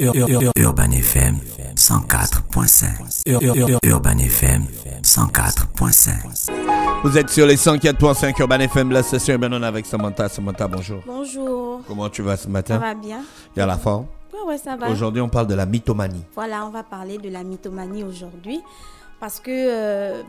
Urban FM 104.5 Urban FM 104.5 Vous êtes sur les 104.5 Urban FM, la session est maintenant avec Samantha. Samantha, bonjour. Bonjour. Comment tu vas ce matin Ça va bien. Il y a la forme Oui, ouais, ça va. Aujourd'hui, on parle de la mythomanie. Voilà, on va parler de la mythomanie aujourd'hui parce que euh,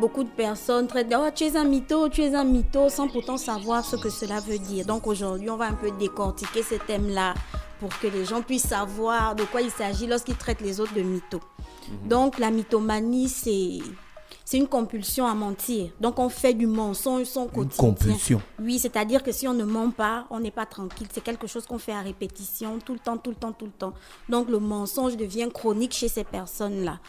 beaucoup de personnes traitent oh, tu es un mytho, tu es un mytho, sans pourtant savoir ce que cela veut dire. Donc aujourd'hui, on va un peu décortiquer ce thème-là pour que les gens puissent savoir de quoi il s'agit lorsqu'ils traitent les autres de mythos. Mhm. Donc la mythomanie, c'est c'est une compulsion à mentir. Donc on fait du mensonge sans quotidien. Une compulsion. Oui, c'est-à-dire que si on ne ment pas, on n'est pas tranquille. C'est quelque chose qu'on fait à répétition, tout le temps, tout le temps, tout le temps. Donc le mensonge devient chronique chez ces personnes-là.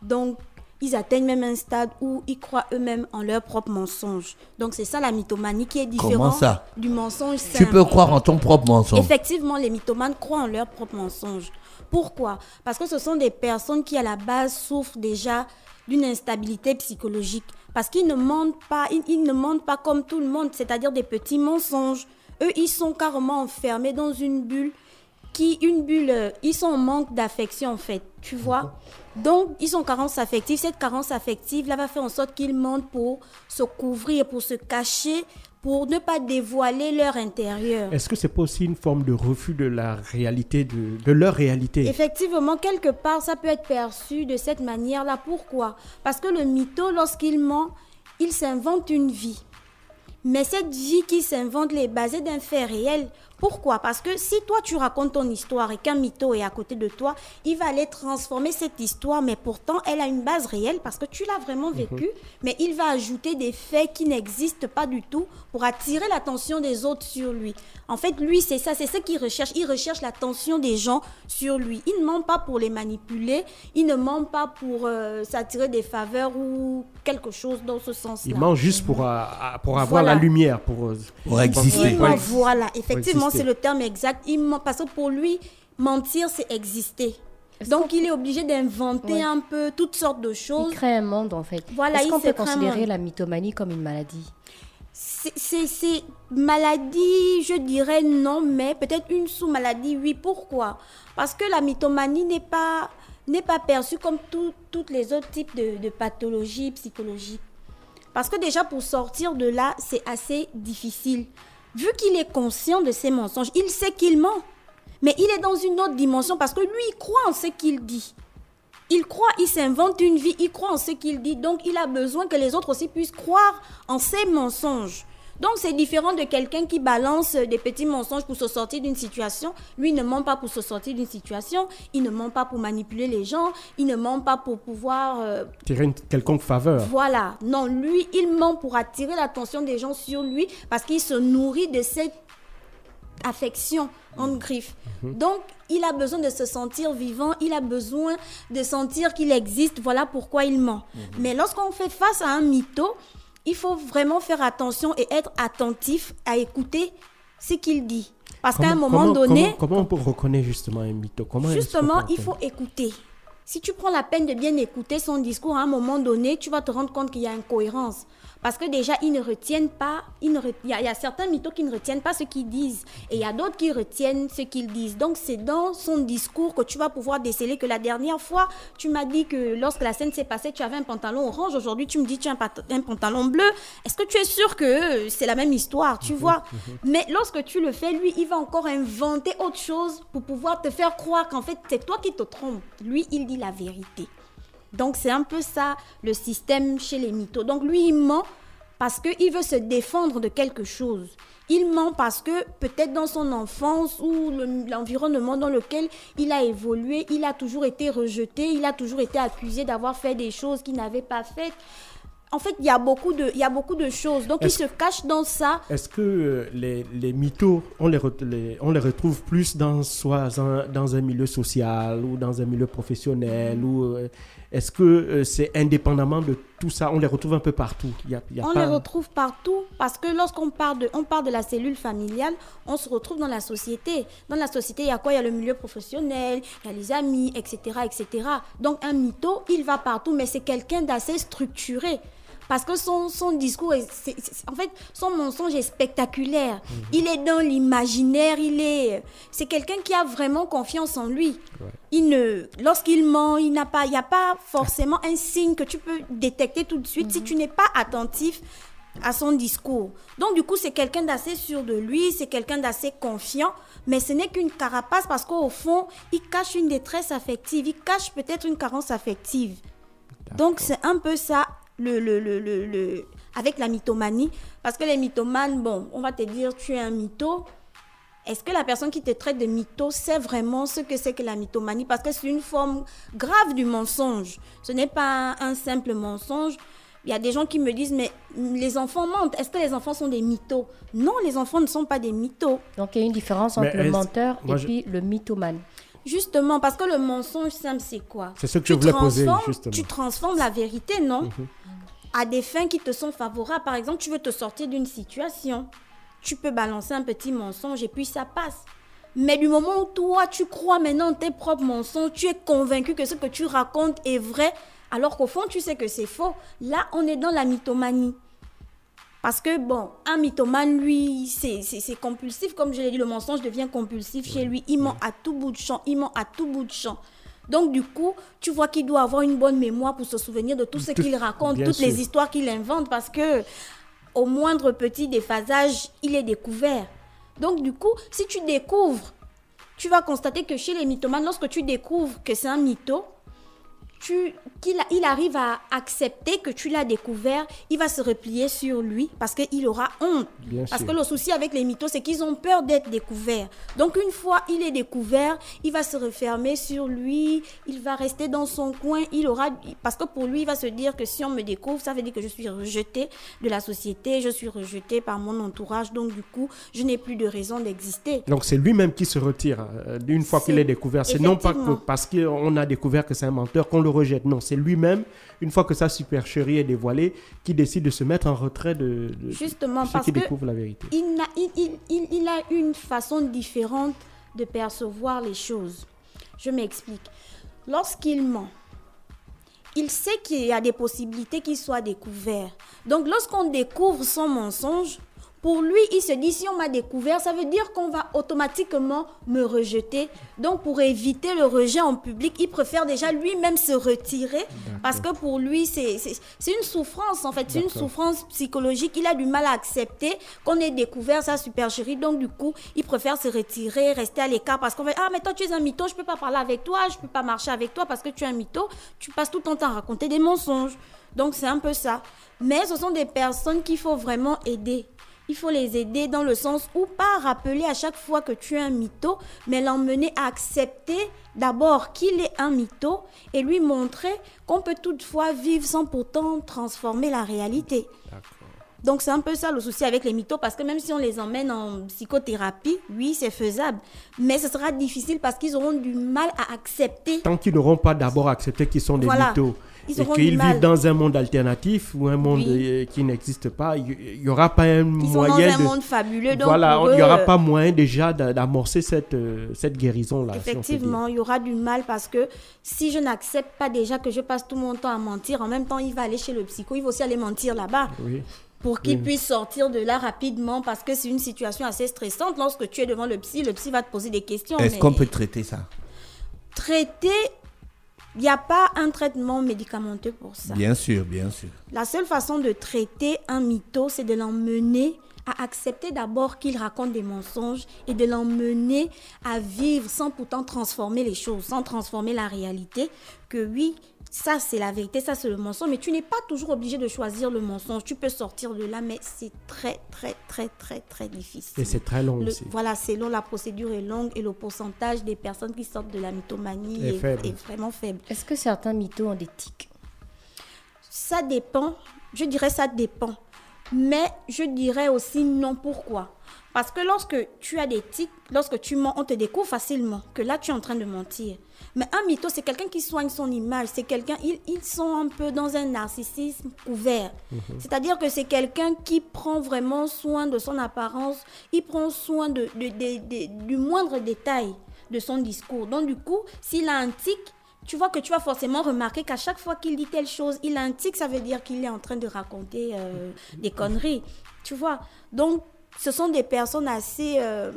Donc ils atteignent même un stade où ils croient eux-mêmes en leur propre mensonge. Donc c'est ça la mythomanie qui est différente du mensonge. Simple. Tu peux croire en ton propre mensonge. Effectivement, les mythomanes croient en leur propre mensonge. Pourquoi Parce que ce sont des personnes qui à la base souffrent déjà d'une instabilité psychologique. Parce qu'ils ne mentent pas, ne mentent pas comme tout le monde, c'est-à-dire des petits mensonges. Eux, ils sont carrément enfermés dans une bulle qui, une bulle, euh, ils sont manque d'affection en fait, tu vois. Donc, ils ont carence affective. Cette carence affective, là, va faire en sorte qu'ils mentent pour se couvrir, pour se cacher, pour ne pas dévoiler leur intérieur. Est-ce que c'est pas aussi une forme de refus de la réalité, de, leur réalité Effectivement, quelque part, ça peut être perçu de cette manière-là. Pourquoi Parce que le mytho, lorsqu'il ment, il s'invente une vie. Mais cette vie qui s'invente, elle est basée d'un fait réel. Pourquoi Parce que si toi tu racontes ton histoire et qu'un mytho est à côté de toi, il va aller transformer cette histoire, mais pourtant elle a une base réelle parce que tu l'as vraiment mhm. vécue, mais il va ajouter des faits qui n'existent pas du tout pour attirer l'attention des autres sur lui. En fait, lui, c'est ça, c'est ce qu'il recherche. Il recherche l'attention des gens sur lui. Il ne ment pas pour les manipuler, il ne ment pas pour euh, s'attirer des faveurs ou quelque chose dans ce sens-là. Il ment juste pour, euh, pour avoir la lumière, pour, euh, exister. voilà, effectivement, c'est le terme exact. Il parce que pour lui, mentir, c'est exister. Donc il est obligé d'inventer un peu toutes sortes de choses. Il crée un monde en fait. Voilà, Est-ce qu'on peut considérer la mythomanie comme une maladie C'est maladie, je dirais non, mais peut-être une sous-maladie, oui. Pourquoi Parce que la mythomanie n'est pas n'est pas perçue comme tous les autres types de, de pathologies psychologiques. Parce que déjà pour sortir de là, c'est assez difficile vu qu'il est conscient de ses mensonges, il sait qu'il ment. Mais il est dans une autre dimension parce que lui, il croit en ce qu'il dit. Il croit, il s'invente une vie, il croit en ce qu'il dit. Donc, il a besoin que les autres aussi puissent croire en ses mensonges. Donc c'est différent de quelqu'un qui balance des petits mensonges pour se sortir d'une situation. Lui il ne ment pas pour se sortir d'une situation, il ne ment pas pour manipuler les gens, il ne ment pas pour pouvoir... Euh, Tirer une quelconque faveur. Voilà. Non, lui, il ment pour attirer l'attention des gens sur lui parce qu'il se nourrit de cette affection en griffe. Mhm. Donc, il a besoin de se sentir vivant, il a besoin de sentir qu'il existe, voilà pourquoi il ment. Mhm. Mais lorsqu'on fait face à un mytho, il faut vraiment faire attention et être attentif à écouter ce qu'il dit. Parce qu'à un moment donné... Comment, on peut reconnaître justement un mytho Justement, il faut écouter si tu prends la peine de bien écouter son discours à un moment donné, tu vas te rendre compte qu'il y a incohérence. Parce que déjà, il ne retient pas, il, y a, certains mythos qui ne retiennent pas ce qu'ils disent. Et il y a d'autres qui retiennent ce qu'ils disent. Donc, c'est dans son discours que tu vas pouvoir déceler que la dernière fois, tu m'as dit que lorsque la scène s'est passée, tu avais un pantalon orange. Aujourd'hui, tu me dis tu as un, pantalon bleu. Est-ce que tu es sûr que euh, c'est la même histoire, tu vois Mais lorsque tu le fais, lui, il va encore inventer autre chose pour pouvoir te faire croire qu'en fait, c'est toi qui te trompes. Lui, il la vérité. Donc c'est un peu ça le système chez les mythos. Donc lui, il ment parce qu'il veut se défendre de quelque chose. Il ment parce que peut-être dans son enfance ou l'environnement dans lequel il a évolué, il a toujours été rejeté, il a toujours été accusé d'avoir fait des choses qu'il n'avait pas faites en fait, il y, a beaucoup de, il y a beaucoup de choses. Donc, ils se cachent dans ça. Est-ce que euh, les, les mythos, on les, on les retrouve plus dans, soit un, dans un milieu social ou dans un milieu professionnel ou euh, Est-ce que euh, c'est indépendamment de tout ça On les retrouve un peu partout. Y y a on les retrouve partout parce que lorsqu'on parle, de, on parle de la cellule familiale, on se retrouve dans la société. Dans la société, il y a quoi Il y a le milieu professionnel, il y a les amis, etc., etc. Donc, un mytho, il va partout, mais c'est quelqu'un d'assez structuré. Parce que son, son discours, en fait, son mensonge est spectaculaire. Mhm. Il est dans l'imaginaire, il est... C'est quelqu'un qui a vraiment confiance en lui. Il ne, lorsqu'il ment, il n'a pas, il n'y a pas forcément un signe que tu peux détecter tout de suite si mhm. tu n'es pas attentif à son discours. Donc du coup, c'est quelqu'un d'assez sûr de lui, c'est quelqu'un d'assez confiant, mais ce n'est qu'une carapace parce qu'au fond, il cache une détresse affective, il cache peut-être une carence affective. Donc c'est un peu ça le, le, le, le, avec la mythomanie. Parce que les mythomanes, bon, on va te dire tu es un mytho. Est-ce que la personne qui te traite de mytho sait vraiment ce que c'est que la mythomanie Parce que c'est une forme grave du mensonge. Ce n'est pas un simple mensonge. Il y a des gens qui me disent, mais les enfants mentent. Est-ce que les enfants sont des mythos Non, les enfants ne sont pas des mythos. Donc il y a une différence entre le menteur et puis le mythomane. Justement, parce que le mensonge simple, c'est quoi C'est ce que tu je voulais poser, justement. Tu transformes la vérité, non mm-hmm. À des fins qui te sont favorables. Par exemple, tu veux te sortir d'une situation. Tu peux balancer un petit mensonge et puis ça passe. Mais du moment où toi, tu crois maintenant tes propres mensonges, tu es convaincu que ce que tu racontes est vrai, alors qu'au fond, tu sais que c'est faux. Là, on est dans la mythomanie. Parce que, bon, un mythomane, lui, c'est compulsif. Comme je l'ai dit, le mensonge devient compulsif chez lui. Il ment à tout bout de champ. Il ment à tout bout de champ. Donc, du coup, tu vois qu'il doit avoir une bonne mémoire pour se souvenir de tout ce qu'il raconte, toutes les histoires qu'il invente, parce que au moindre petit déphasage, il est découvert. Donc, du coup, si tu découvres, tu vas constater que chez les mythomanes, lorsque tu découvres que c'est un mytho, qu'il il arrive à accepter que tu l'as découvert, il va se replier sur lui parce qu'il aura honte. parce que le souci avec les mythos, c'est qu'ils ont peur d'être découverts. Donc une fois il est découvert, il va se refermer sur lui, il va rester dans son coin, il aura parce que pour lui, il va se dire que si on me découvre, ça veut dire que je suis rejeté de la société, je suis rejeté par mon entourage, donc du coup, je n'ai plus de raison d'exister. Donc c'est lui-même qui se retire euh, une fois qu'il est découvert. C'est non pas que parce qu'on a découvert que c'est un menteur qu'on le rejette. Non, c'est lui-même, une fois que sa supercherie est dévoilée, qui décide de se mettre en retrait de, Justement, parce qui la vérité. Il a, il a une façon différente de percevoir les choses. Je m'explique. Lorsqu'il ment, il sait qu'il y a des possibilités qu'il soit découvert. Donc lorsqu'on découvre son mensonge, pour lui, il se dit, si on m'a découvert, ça veut dire qu'on va automatiquement me rejeter. Donc, pour éviter le rejet en public, il préfère déjà lui-même se retirer parce que pour lui, c'est une souffrance, en fait, c'est une souffrance psychologique. Il a du mal à accepter qu'on ait découvert sa supercherie. Donc, du coup, il préfère se retirer, rester à l'écart parce qu'on va, ah, mais toi, tu es un mytho, je peux pas parler avec toi, je peux pas marcher avec toi parce que tu es un mytho. Tu passes tout ton temps à raconter des mensonges. Donc, c'est un peu ça. Mais ce sont des personnes qu'il faut vraiment aider il faut les aider dans le sens où pas rappeler à chaque fois que tu es un mytho, mais l'emmener à accepter d'abord qu'il est un mytho et lui montrer qu'on peut toutefois vivre sans pourtant transformer la réalité. Donc c'est un peu ça le souci avec les mythos parce que même si on les emmène en psychothérapie, oui, c'est faisable, mais ce sera difficile parce qu'ils auront du mal à accepter. Tant qu'ils n'auront pas d'abord accepté qu'ils sont des mythos. Ils qu'ils vivent dans un monde alternatif ou un monde euh, qui n'existe pas, il n'y aura pas un Ils moyen. Sont dans un monde fabuleux. Donc voilà, il n'y aura pas moyen déjà d'amorcer cette, euh, cette guérison-là. Effectivement, il y aura du mal parce que si je n'accepte pas déjà que je passe tout mon temps à mentir, en même temps, il va aller chez le psycho, il va aussi aller mentir là-bas. Oui pour qu'il puisse sortir de là rapidement parce que c'est une situation assez stressante. Lorsque tu es devant le psy, le psy va te poser des questions. Est-ce qu'on peut traiter ça Traiter, il n'y a pas un traitement médicamenteux pour ça. Bien sûr, bien sûr. La seule façon de traiter un mytho, c'est de l'emmener à accepter d'abord qu'il raconte des mensonges et de l'emmener à vivre sans pourtant transformer les choses, sans transformer la réalité, que oui, ça c'est la vérité, ça c'est le mensonge, mais tu n'es pas toujours obligé de choisir le mensonge. Tu peux sortir de là, mais c'est très, très, très, très, très difficile. Et c'est très long aussi. Voilà, c'est long, la procédure est longue et le pourcentage des personnes qui sortent de la mythomanie est, est vraiment faible. Est-ce que certains mythos ont des tics Ça dépend, je dirais ça dépend. Mais je dirais aussi non. Pourquoi Parce que lorsque tu as des tics, lorsque tu mens, on te découvre facilement que là tu es en train de mentir. Mais un mytho, c'est quelqu'un qui soigne son image. C'est quelqu'un, ils, ils, sont un peu dans un narcissisme couvert. Mhm. C'est-à-dire que c'est quelqu'un qui prend vraiment soin de son apparence, il prend soin de, du moindre détail de son discours. Donc du coup, s'il a un tic, tu vois que tu vas forcément remarquer qu'à chaque fois qu'il dit telle chose, il a un tic, ça veut dire qu'il est en train de raconter euh, des conneries. Tu vois Donc, ce sont des personnes assez... Euh,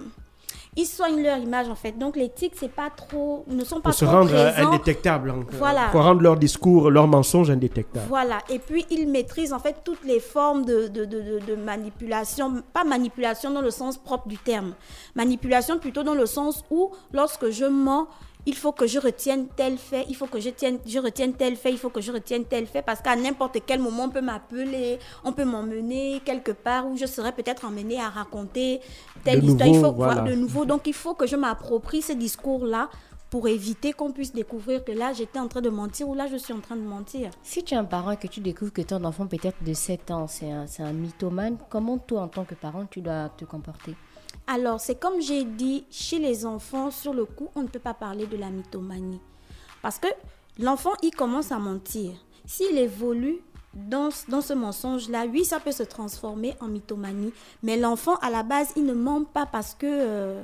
ils soignent leur image en fait. Donc l'éthique, tics, c'est pas trop, ne sont pas pour trop se rendre indétectables. Hein. voilà. Pour rendre leur discours, leur mensonges indétectable. Voilà. Et puis ils maîtrisent en fait toutes les formes de, de, de manipulation, pas manipulation dans le sens propre du terme, manipulation plutôt dans le sens où lorsque je mens, il faut que je retienne tel fait, il faut que je, retienne tel fait, il faut que je retienne tel fait, parce qu'à n'importe quel moment, on peut m'appeler, on peut m'emmener quelque part où je serais peut-être emmenée à raconter telle histoire. il faut voir de nouveau. Donc, il faut que je m'approprie ce discours-là pour éviter qu'on puisse découvrir que là, j'étais en train de mentir ou là, je suis en train de mentir. Si tu es un parent et que tu découvres que ton enfant, peut-être de 7 ans, c'est un, un mythomane, comment toi, en tant que parent, tu dois te comporter alors, c'est comme j'ai dit, chez les enfants, sur le coup, on ne peut pas parler de la mythomanie. Parce que l'enfant, il commence à mentir. S'il évolue dans, dans ce mensonge-là, oui, ça peut se transformer en mythomanie. Mais l'enfant, à la base, il ne ment pas parce que... Euh,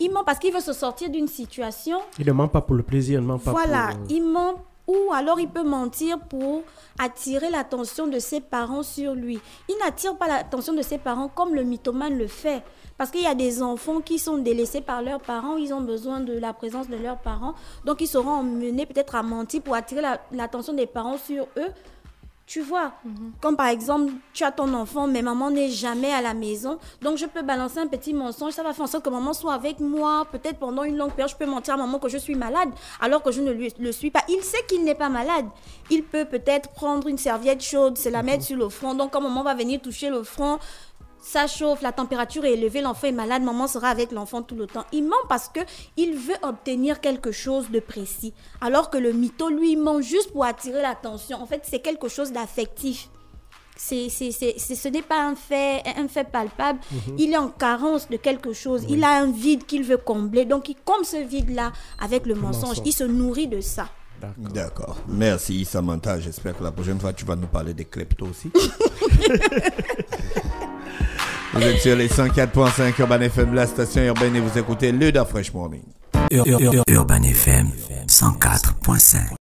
il ment parce qu'il veut se sortir d'une situation. Il ne ment pas pour le plaisir, il ne ment pas voilà, pour... Voilà, euh, il ment ou alors il peut mentir pour attirer l'attention de ses parents sur lui. Il n'attire pas l'attention de ses parents comme le mythomane le fait. Parce qu'il y a des enfants qui sont délaissés par leurs parents, ils ont besoin de la présence de leurs parents, donc ils seront emmenés peut-être à mentir pour attirer l'attention des parents sur eux tu vois, comme par exemple, tu as ton enfant, mais maman n'est jamais à la maison, donc je peux balancer un petit mensonge, ça va faire en sorte que maman soit avec moi, peut-être pendant une longue période, je peux mentir à maman que je suis malade, alors que je ne le suis pas. Il sait qu'il n'est pas malade. Il peut peut-être prendre une serviette chaude, se la mettre sur le front, donc quand maman va venir toucher le front, ça chauffe, la température est élevée, l'enfant est malade, maman sera avec l'enfant tout le temps. Il ment parce que il veut obtenir quelque chose de précis, alors que le mytho lui il ment juste pour attirer l'attention. En fait, c'est quelque chose d'affectif. C'est, ce n'est pas un fait, un fait palpable. Mhm. Il est en carence de quelque chose. Il a un vide qu'il veut combler. Donc, il comble ce vide-là avec le, mensonge. Il se nourrit de ça. D'accord. Merci, Samantha. J'espère que la prochaine fois, tu vas nous parler des crypto aussi. Vous êtes sur les 104.5 Urban FM, la station urbaine, et vous écoutez Luda Fresh Morning. Urban FM 104.5